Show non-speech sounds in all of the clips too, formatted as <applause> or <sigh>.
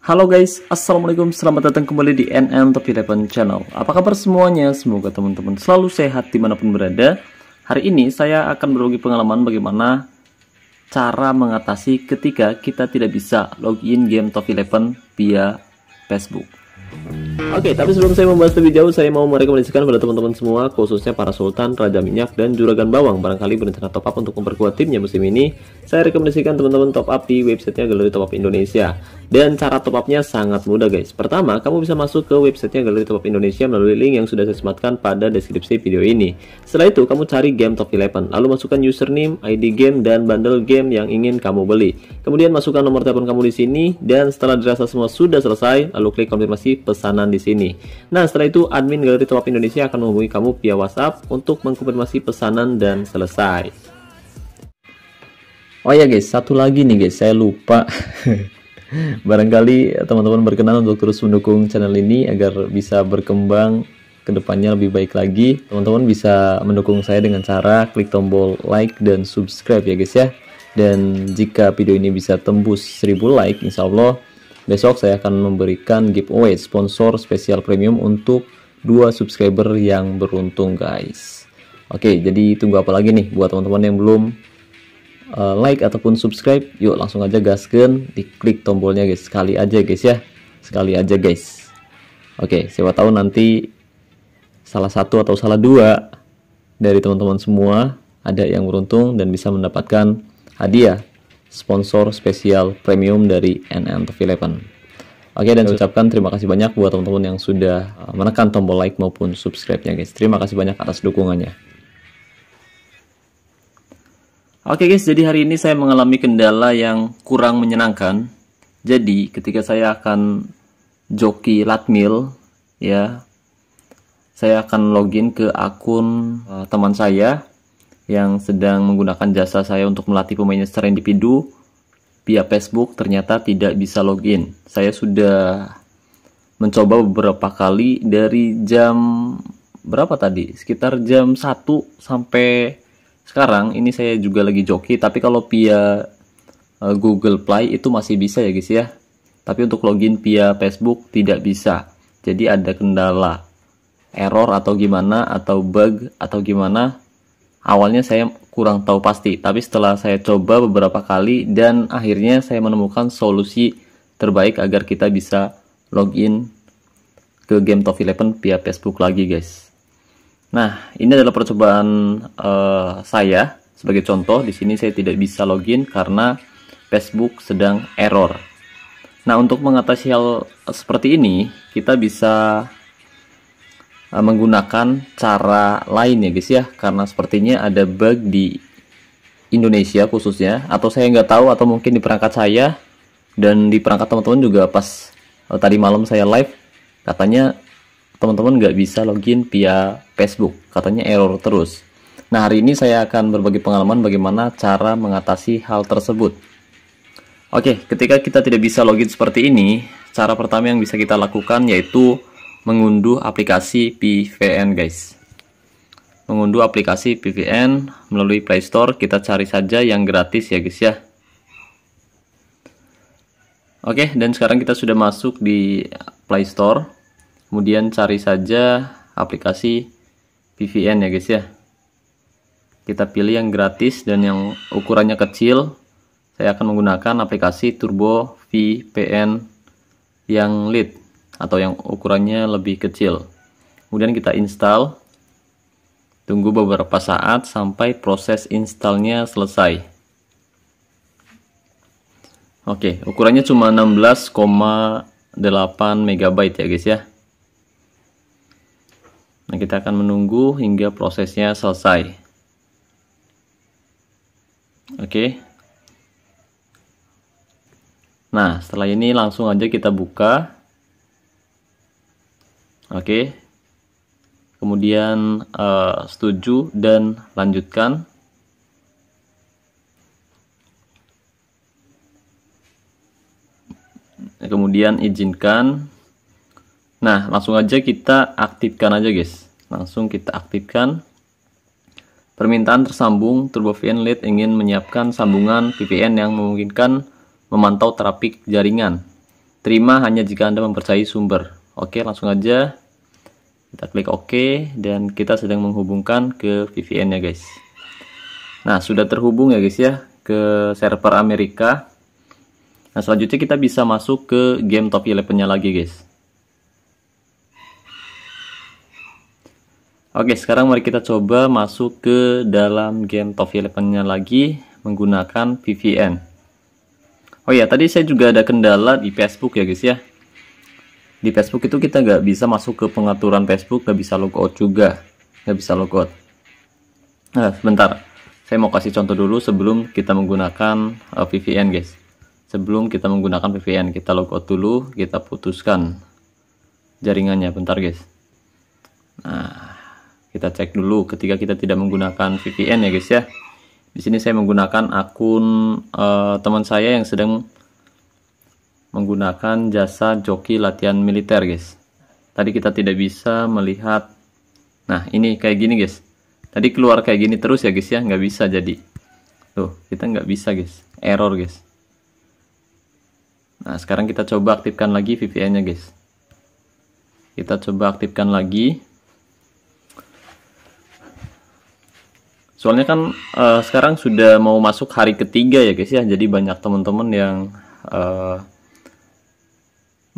Halo guys, Assalamualaikum, selamat datang kembali di NN Top Eleven Channel Apa kabar semuanya? Semoga teman-teman selalu sehat dimanapun berada Hari ini saya akan berbagi pengalaman bagaimana cara mengatasi ketika kita tidak bisa login game Top Eleven via Facebook Oke, okay, tapi sebelum saya membahas lebih jauh, saya mau merekomendasikan pada teman-teman semua, khususnya para Sultan, Raja Minyak, dan Juragan Bawang, barangkali berencana top up untuk memperkuat timnya musim ini, saya rekomendasikan teman-teman top up di websitenya Galeri Top Up Indonesia. Dan cara top upnya sangat mudah guys. Pertama, kamu bisa masuk ke websitenya Galeri Top Up Indonesia melalui link yang sudah saya sematkan pada deskripsi video ini. Setelah itu, kamu cari game Top Eleven, lalu masukkan username, ID game, dan bundle game yang ingin kamu beli. Kemudian masukkan nomor telepon kamu di sini, dan setelah dirasa semua sudah selesai, lalu klik konfirmasi pesanan di sini. Nah, setelah itu admin Galeri Telop Indonesia akan menghubungi kamu via WhatsApp untuk mengkonfirmasi pesanan dan selesai. Oh ya guys, satu lagi nih guys, saya lupa. <laughs> Barangkali teman-teman berkenan untuk terus mendukung channel ini agar bisa berkembang ke depannya lebih baik lagi. Teman-teman bisa mendukung saya dengan cara klik tombol like dan subscribe ya guys ya. Dan jika video ini bisa tembus 1000 like, insya Allah Besok saya akan memberikan giveaway sponsor spesial premium untuk dua subscriber yang beruntung guys. Oke, jadi tunggu apa lagi nih buat teman-teman yang belum uh, like ataupun subscribe, yuk langsung aja gasken, klik tombolnya guys, sekali aja guys ya. Sekali aja guys. Oke, siapa tahu nanti salah satu atau salah dua dari teman-teman semua ada yang beruntung dan bisa mendapatkan hadiah sponsor spesial premium dari NN TV 11. Oke dan saya ucapkan terima kasih banyak buat teman-teman yang sudah uh, menekan tombol like maupun subscribe-nya guys. Terima kasih banyak atas dukungannya. Oke guys, jadi hari ini saya mengalami kendala yang kurang menyenangkan. Jadi ketika saya akan joki latmil ya, saya akan login ke akun uh, teman saya yang sedang menggunakan jasa saya untuk melatih pemainnya secara individu via Facebook ternyata tidak bisa login. Saya sudah mencoba beberapa kali dari jam berapa tadi? Sekitar jam 1 sampai sekarang ini saya juga lagi joki tapi kalau via eh, Google Play itu masih bisa ya guys ya. Tapi untuk login via Facebook tidak bisa. Jadi ada kendala error atau gimana atau bug atau gimana Awalnya saya kurang tahu pasti, tapi setelah saya coba beberapa kali dan akhirnya saya menemukan solusi terbaik agar kita bisa login ke game Top Eleven via Facebook lagi guys. Nah, ini adalah percobaan uh, saya sebagai contoh di sini saya tidak bisa login karena Facebook sedang error. Nah, untuk mengatasi hal seperti ini, kita bisa Eh, menggunakan cara lain ya guys ya karena sepertinya ada bug di Indonesia khususnya atau saya nggak tahu atau mungkin di perangkat saya dan di perangkat teman-teman juga pas oh, tadi malam saya live katanya teman-teman nggak bisa login via Facebook katanya error terus Nah, hari ini saya akan berbagi pengalaman bagaimana cara mengatasi hal tersebut. Oke, ketika kita tidak bisa login seperti ini, cara pertama yang bisa kita lakukan yaitu mengunduh aplikasi PVN guys mengunduh aplikasi PVN melalui Play Store kita cari saja yang gratis ya guys ya Oke dan sekarang kita sudah masuk di Play Store kemudian cari saja aplikasi PVN ya guys ya kita pilih yang gratis dan yang ukurannya kecil saya akan menggunakan aplikasi Turbo VPN yang lead atau yang ukurannya lebih kecil. Kemudian kita install. Tunggu beberapa saat sampai proses installnya selesai. Oke, ukurannya cuma 16,8 MB ya guys ya. Nah, kita akan menunggu hingga prosesnya selesai. Oke. Nah, setelah ini langsung aja kita buka Oke. Okay. Kemudian uh, setuju dan lanjutkan. Kemudian izinkan. Nah, langsung aja kita aktifkan aja, guys. Langsung kita aktifkan. Permintaan tersambung Turbo VPN Lite ingin menyiapkan sambungan VPN yang memungkinkan memantau trafik jaringan. Terima hanya jika Anda mempercayai sumber. Oke, langsung aja kita klik OK dan kita sedang menghubungkan ke VPN-nya guys. Nah, sudah terhubung ya guys ya ke server Amerika. Nah, selanjutnya kita bisa masuk ke game top 11-nya lagi guys. Oke, sekarang mari kita coba masuk ke dalam game top 11-nya lagi menggunakan VPN. Oh ya, tadi saya juga ada kendala di Facebook ya guys ya di Facebook itu kita nggak bisa masuk ke pengaturan Facebook nggak bisa logout juga nggak bisa logout nah sebentar saya mau kasih contoh dulu sebelum kita menggunakan uh, eh, VPN guys sebelum kita menggunakan VPN kita logout dulu kita putuskan jaringannya bentar guys nah kita cek dulu ketika kita tidak menggunakan VPN ya guys ya di sini saya menggunakan akun uh, teman saya yang sedang menggunakan jasa joki latihan militer guys tadi kita tidak bisa melihat nah ini kayak gini guys tadi keluar kayak gini terus ya guys ya nggak bisa jadi tuh kita nggak bisa guys error guys nah sekarang kita coba aktifkan lagi VPN nya guys kita coba aktifkan lagi soalnya kan uh, sekarang sudah mau masuk hari ketiga ya guys ya jadi banyak teman-teman yang uh,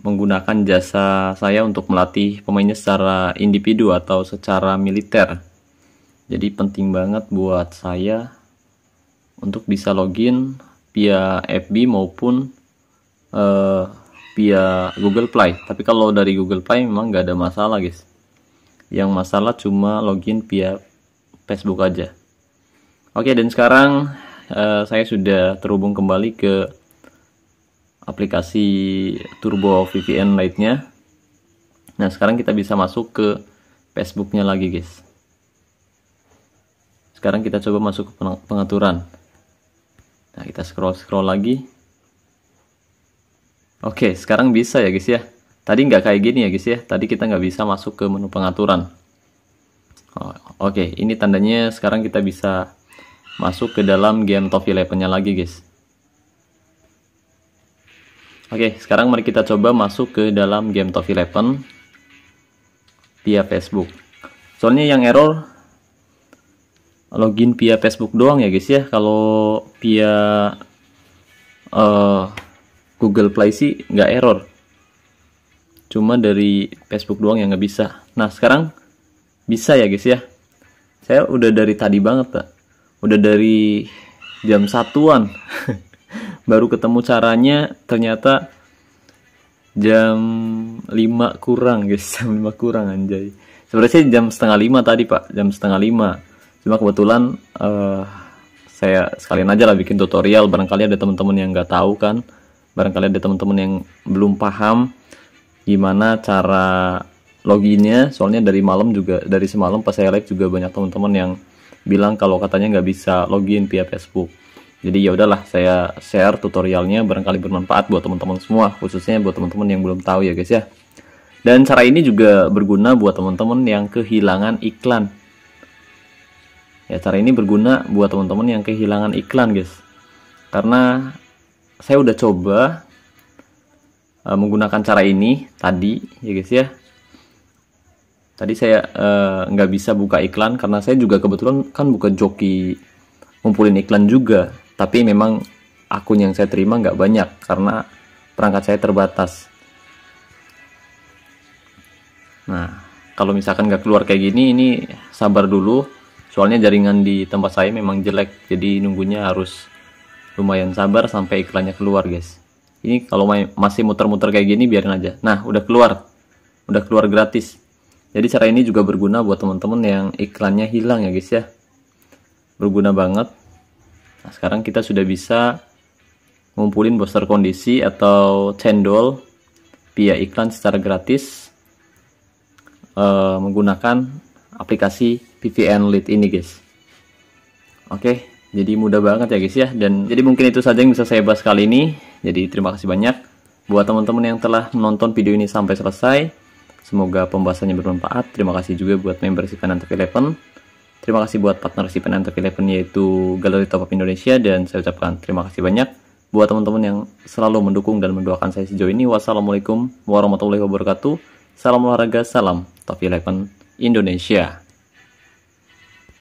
menggunakan jasa saya untuk melatih pemainnya secara individu atau secara militer. Jadi penting banget buat saya untuk bisa login via FB maupun uh, via Google Play. Tapi kalau dari Google Play memang nggak ada masalah guys. Yang masalah cuma login via Facebook aja. Oke dan sekarang uh, saya sudah terhubung kembali ke aplikasi Turbo VPN lainnya. Nah, sekarang kita bisa masuk ke Facebooknya lagi, guys. Sekarang kita coba masuk ke pengaturan. Nah, kita scroll-scroll lagi. Oke, sekarang bisa ya, guys ya. Tadi nggak kayak gini ya, guys ya. Tadi kita nggak bisa masuk ke menu pengaturan. Oh, oke, ini tandanya sekarang kita bisa masuk ke dalam game Top Eleven-nya lagi, guys. Oke, sekarang mari kita coba masuk ke dalam game Top Eleven via Facebook. Soalnya yang error login via Facebook doang ya guys ya. Kalau via uh, Google Play sih nggak error. Cuma dari Facebook doang yang nggak bisa. Nah sekarang bisa ya guys ya. Saya udah dari tadi banget pak. Udah dari jam satuan. <laughs> baru ketemu caranya ternyata jam 5 kurang guys <laughs> jam 5 kurang anjay sebenarnya jam setengah lima tadi pak jam setengah lima cuma kebetulan uh, saya sekalian aja lah bikin tutorial barangkali ada teman-teman yang nggak tahu kan barangkali ada teman-teman yang belum paham gimana cara loginnya soalnya dari malam juga dari semalam pas saya live juga banyak teman-teman yang bilang kalau katanya nggak bisa login via Facebook jadi ya udahlah saya share tutorialnya barangkali bermanfaat buat teman-teman semua, khususnya buat teman-teman yang belum tahu ya guys ya. Dan cara ini juga berguna buat teman-teman yang kehilangan iklan. Ya, cara ini berguna buat teman-teman yang kehilangan iklan, guys. Karena saya udah coba uh, menggunakan cara ini tadi, ya guys ya. Tadi saya eh, nggak uh, bisa buka iklan karena saya juga kebetulan kan buka joki ngumpulin iklan juga tapi memang akun yang saya terima nggak banyak karena perangkat saya terbatas nah kalau misalkan nggak keluar kayak gini ini sabar dulu soalnya jaringan di tempat saya memang jelek jadi nunggunya harus lumayan sabar sampai iklannya keluar guys ini kalau masih muter-muter kayak gini biarin aja nah udah keluar udah keluar gratis jadi cara ini juga berguna buat teman-teman yang iklannya hilang ya guys ya berguna banget Nah, sekarang kita sudah bisa ngumpulin booster kondisi atau cendol via iklan secara gratis uh, menggunakan aplikasi PVN Lead ini guys. Oke, jadi mudah banget ya guys ya dan jadi mungkin itu saja yang bisa saya bahas kali ini. Jadi terima kasih banyak buat teman-teman yang telah menonton video ini sampai selesai. Semoga pembahasannya bermanfaat. Terima kasih juga buat member Sivan Eleven Terima kasih buat partner si penantep Eleven yaitu Galeri Top Up Indonesia dan saya ucapkan terima kasih banyak buat teman-teman yang selalu mendukung dan mendoakan saya sejauh ini. Wassalamualaikum warahmatullahi wabarakatuh. Salam olahraga, salam Top Eleven Indonesia.